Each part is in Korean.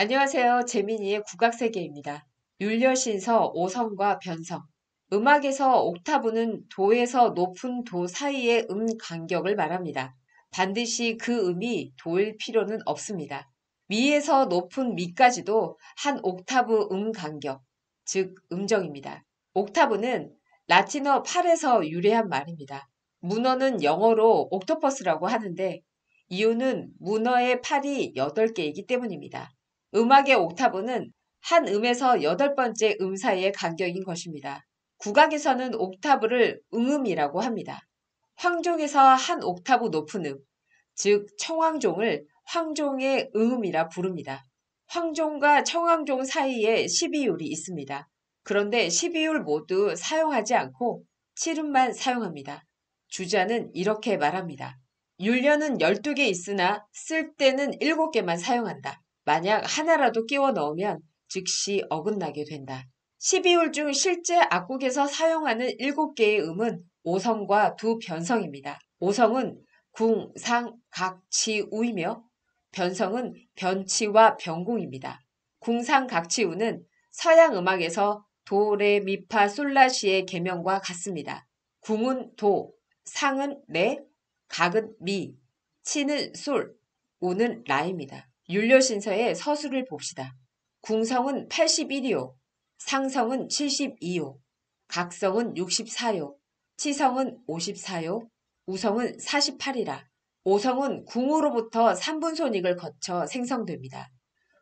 안녕하세요. 재민이의 국악세계입니다. 율려신서 5성과 변성. 음악에서 옥타브는 도에서 높은 도 사이의 음 간격을 말합니다. 반드시 그 음이 도일 필요는 없습니다. 위에서 높은 미까지도 한 옥타브 음 간격, 즉 음정입니다. 옥타브는 라틴어 8에서 유래한 말입니다. 문어는 영어로 옥토퍼스라고 하는데 이유는 문어의 팔이 8개이기 때문입니다. 음악의 옥타브는 한 음에서 여덟 번째 음 사이의 간격인 것입니다. 국악에서는 옥타브를 응음이라고 합니다. 황종에서 한 옥타브 높은 음, 즉 청황종을 황종의 응음이라 부릅니다. 황종과 청황종 사이에 12율이 있습니다. 그런데 12율 모두 사용하지 않고 7음만 사용합니다. 주자는 이렇게 말합니다. 율련은 12개 있으나 쓸 때는 7개만 사용한다. 만약 하나라도 끼워 넣으면 즉시 어긋나게 된다. 12홀 중 실제 악곡에서 사용하는 7개의 음은 오성과두 변성입니다. 오성은 궁, 상, 각, 치, 우이며 변성은 변치와 변공입니다. 궁, 상, 각, 치, 우는 서양 음악에서 도, 레, 미, 파, 솔라시의 개명과 같습니다. 궁은 도, 상은 레, 각은 미, 치는 솔, 우는 라입니다. 윤료신서의 서술을 봅시다. 궁성은 81이요, 상성은 72요, 각성은 64요, 치성은 54요, 우성은 48이라. 오성은 궁으로부터 3분손익을 거쳐 생성됩니다.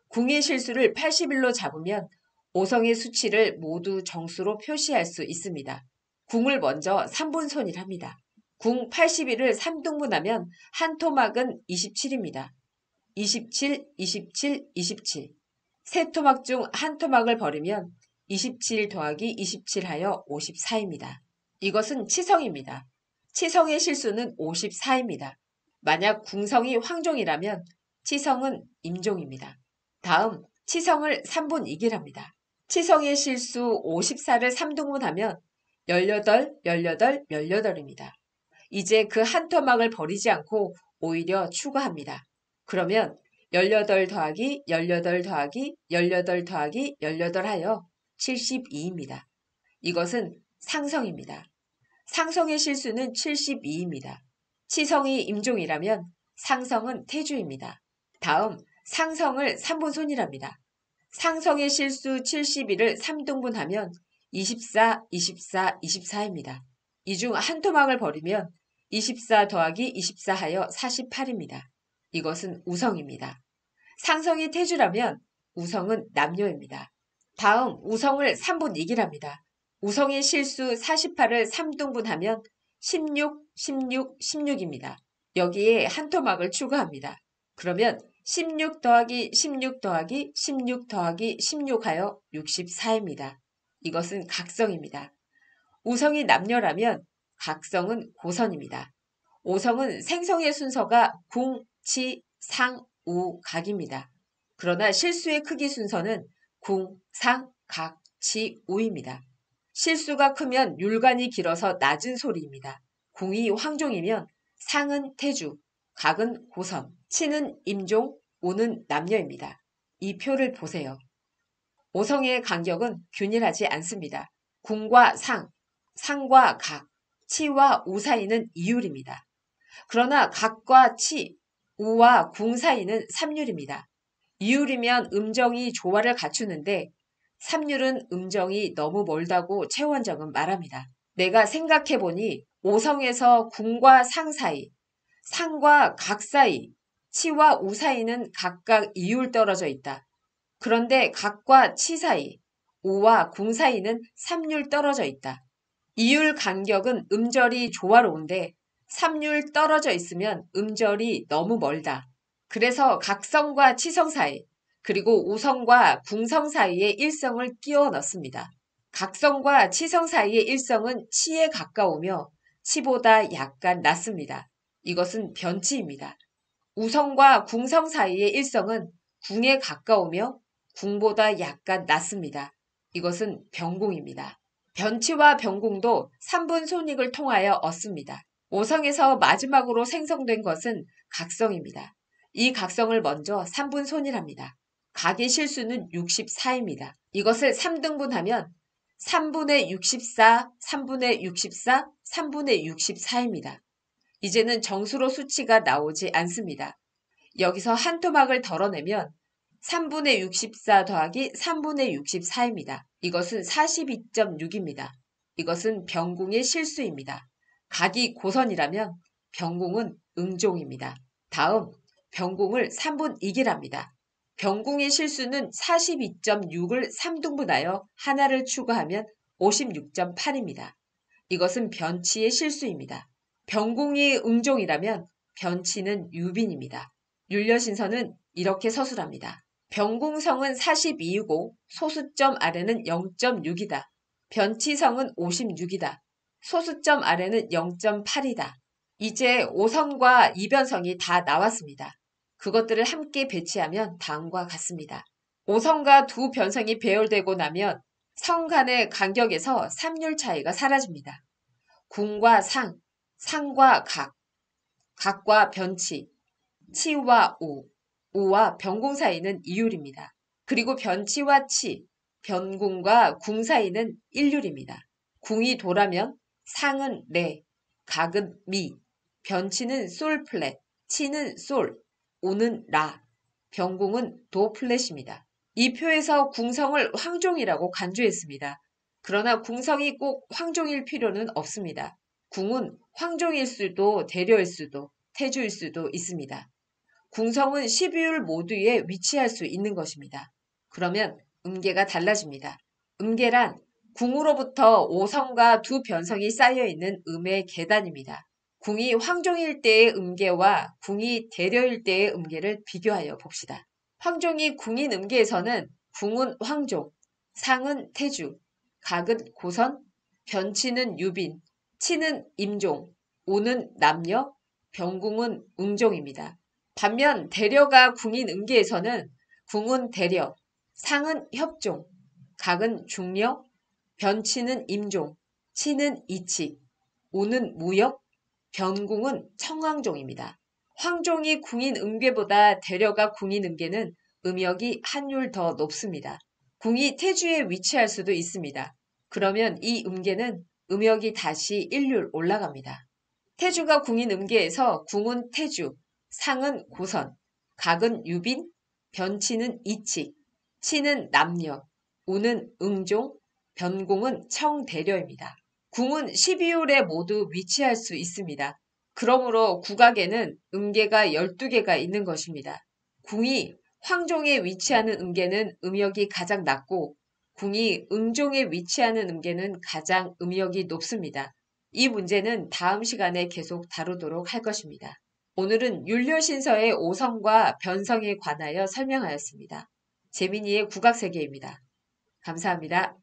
궁의 실수를 8 1로 잡으면 오성의 수치를 모두 정수로 표시할 수 있습니다. 궁을 먼저 3분손일합니다. 궁8 1을 3등분하면 한 토막은 27입니다. 27, 27, 27. 세 토막 중 한 토막을 버리면 27 더하기 27 하여 54입니다. 이것은 치성입니다. 치성의 실수는 54입니다. 만약 궁성이 황종이라면 치성은 임종입니다. 다음 치성을 3분 2기랍니다. 치성의 실수 54를 3등분하면 18, 18, 18입니다. 이제 그 한 토막을 버리지 않고 오히려 추가합니다. 그러면 18 더하기 18 더하기 18 더하기 18 하여 72입니다. 이것은 상성입니다. 상성의 실수는 72입니다. 치성이 임종이라면 상성은 태주입니다. 다음 상성을 3분손이랍니다. 상성의 실수 72를 3등분하면 24, 24, 24입니다. 이 중 한 토막을 버리면 24 더하기 24 하여 48입니다. 이것은 우성입니다. 상성이 태주라면 우성은 남녀입니다. 다음 우성을 3분이기랍니다. 우성의 실수 48을 3등분하면 16, 16, 16입니다. 여기에 한 토막을 추가합니다. 그러면 16 더하기 16 더하기 16 더하기 16하여 64입니다. 이것은 각성입니다. 우성이 남녀라면 각성은 고선입니다. 오성은 생성의 순서가 궁, 치, 상, 우, 각입니다. 그러나 실수의 크기 순서는 궁, 상, 각, 치, 우입니다. 실수가 크면 율간이 길어서 낮은 소리입니다. 궁이 황종이면 상은 태주, 각은 고선, 치는 임종, 우는 남녀입니다. 이 표를 보세요. 오성의 간격은 균일하지 않습니다. 궁과 상, 상과 각, 치와 우 사이는 이율입니다. 그러나 각과 치, 우와 궁 사이는 3률입니다. 이율이면 음정이 조화를 갖추는데 3률은 음정이 너무 멀다고 최원정은 말합니다. 내가 생각해보니 오성에서 궁과 상 사이, 상과 각 사이, 치와 우 사이는 각각 이율 떨어져 있다. 그런데 각과 치 사이, 우와 궁 사이는 3률 떨어져 있다. 이율 간격은 음절이 조화로운데 삼률 떨어져 있으면 음절이 너무 멀다. 그래서 각성과 치성 사이, 그리고 우성과 궁성 사이에 일성을 끼워 넣습니다. 각성과 치성 사이의 일성은 치에 가까우며 치보다 약간 낮습니다. 이것은 변치입니다. 우성과 궁성 사이의 일성은 궁에 가까우며 궁보다 약간 낮습니다. 이것은 변공입니다. 변치와 변공도 3분 손익을 통하여 얻습니다. 오성에서 마지막으로 생성된 것은 각성입니다. 이 각성을 먼저 3분 손이랍니다. 각의 실수는 64입니다. 이것을 3등분하면 3분의 64, 3분의 64, 3분의 64입니다. 이제는 정수로 수치가 나오지 않습니다. 여기서 한 토막을 덜어내면 3분의 64 더하기 3분의 64입니다. 이것은 42.6입니다. 이것은 병궁의 실수입니다. 각이 고선이라면 병궁은 응종입니다. 다음 병궁을 3분 2기랍니다. 병궁의 실수는 42.6을 3등분하여 하나를 추가하면 56.8입니다. 이것은 변치의 실수입니다. 병궁이 응종이라면 변치는 유빈입니다. 율려신서는 이렇게 서술합니다. 병궁성은 42이고 소수점 아래는 0.6이다. 변치성은 56이다. 소수점 아래는 0.8이다. 이제 5선과 2변성이 다 나왔습니다. 그것들을 함께 배치하면 다음과 같습니다. 5선과 두 변성이 배열되고 나면 성 간의 간격에서 3률 차이가 사라집니다. 궁과 상, 상과 각, 각과 변치, 치와 오, 오와 변궁 사이는 이율입니다. 그리고 변치와 치, 변궁과 궁 사이는 일률입니다. 궁이 도라면 상은 레, 네, 가은 미, 변치는 솔 플랫, 치는 솔, 오는 라, 병공은도 플랫입니다. 이 표에서 궁성을 황종이라고 간주했습니다. 그러나 궁성이 꼭 황종일 필요는 없습니다. 궁은 황종일 수도 대려일 수도 태주일 수도 있습니다. 궁성은 12율 모두에 위치할 수 있는 것입니다. 그러면 음계가 달라집니다. 음계란 궁으로부터 오성과두 변성이 쌓여있는 음의 계단입니다. 궁이 황종일 때의 음계와 궁이 대려일 때의 음계를 비교하여 봅시다. 황종이 궁인 음계에서는 궁은 황종, 상은 태주, 각은 고선, 변치는 유빈, 치는 임종, 오는 남녀, 병궁은 웅종입니다. 반면 대려가 궁인 음계에서는 궁은 대려, 상은 협종, 각은 중려, 변치는 임종, 치는 이치, 오는 무역, 변궁은 청왕종입니다 황종이 궁인 음괴보다 대려가 궁인 음괴는 음역이 한율 더 높습니다. 궁이 태주에 위치할 수도 있습니다. 그러면 이 음계는 음역이 다시 일률 올라갑니다. 태주가 궁인 음계에서 궁은 태주, 상은 고선, 각은 유빈, 변치는 이치, 치는 남녀, 오는 응종, 변궁은 청대려입니다. 궁은 1 2월에 모두 위치할 수 있습니다. 그러므로 국악에는 음계가 12개가 있는 것입니다. 궁이 황종에 위치하는 음계는 음역이 가장 낮고 궁이 응종에 위치하는 음계는 가장 음역이 높습니다. 이 문제는 다음 시간에 계속 다루도록 할 것입니다. 오늘은 율료신서의 오성과 변성에 관하여 설명하였습니다. 재민이의 국악세계입니다. 감사합니다.